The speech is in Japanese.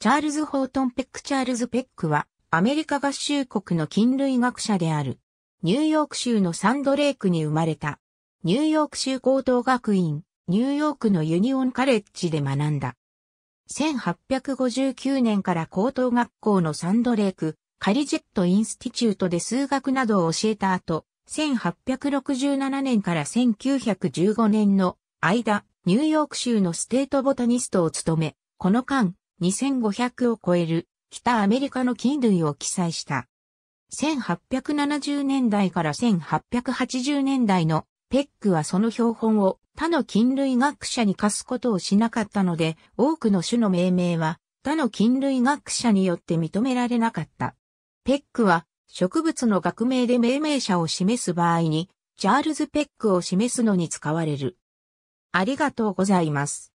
チャールズ・ホートン・ペック・チャールズ・ペックは、アメリカ合衆国の菌類学者である。ニューヨーク州のサンドレークに生まれた。ニューヨーク州高等学院、ニューヨークのユニオンカレッジで学んだ。1859年から高等学校のサンドレーク、カリジェット・インスティチュートで数学などを教えた後、1867年から1915年の間、ニューヨーク州のステートボタニストを務め、この間、2500を超える北アメリカの菌類を記載した。1870年代から1880年代のペックはその標本を他の菌類学者に貸すことをしなかったので、多くの種の命名は他の菌類学者によって認められなかった。ペックは植物の学名で命名者を示す場合に、チャールズ・ペックを示すのに使われる。ありがとうございます。